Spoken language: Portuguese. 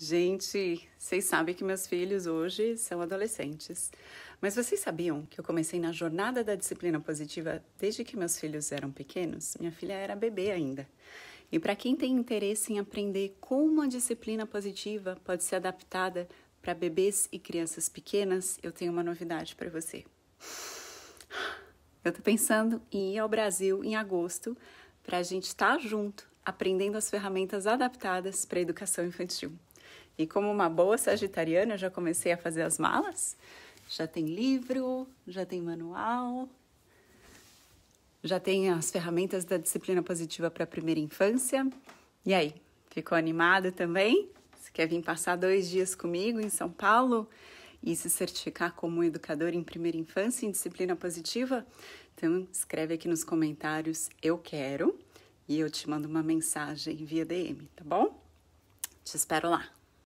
Gente, vocês sabem que meus filhos hoje são adolescentes. Mas vocês sabiam que eu comecei na jornada da disciplina positiva desde que meus filhos eram pequenos? Minha filha era bebê ainda. E para quem tem interesse em aprender como a disciplina positiva pode ser adaptada para bebês e crianças pequenas, eu tenho uma novidade para você. Eu estou pensando em ir ao Brasil em agosto para a gente estar tá junto, aprendendo as ferramentas adaptadas para a educação infantil. E como uma boa sagitariana, eu já comecei a fazer as malas. Já tem livro, já tem manual, já tem as ferramentas da disciplina positiva para a primeira infância. E aí, ficou animado também? Você quer vir passar dois dias comigo em São Paulo e se certificar como educador em primeira infância em disciplina positiva? Então, escreve aqui nos comentários: Eu quero. E eu te mando uma mensagem via DM, tá bom? Te espero lá.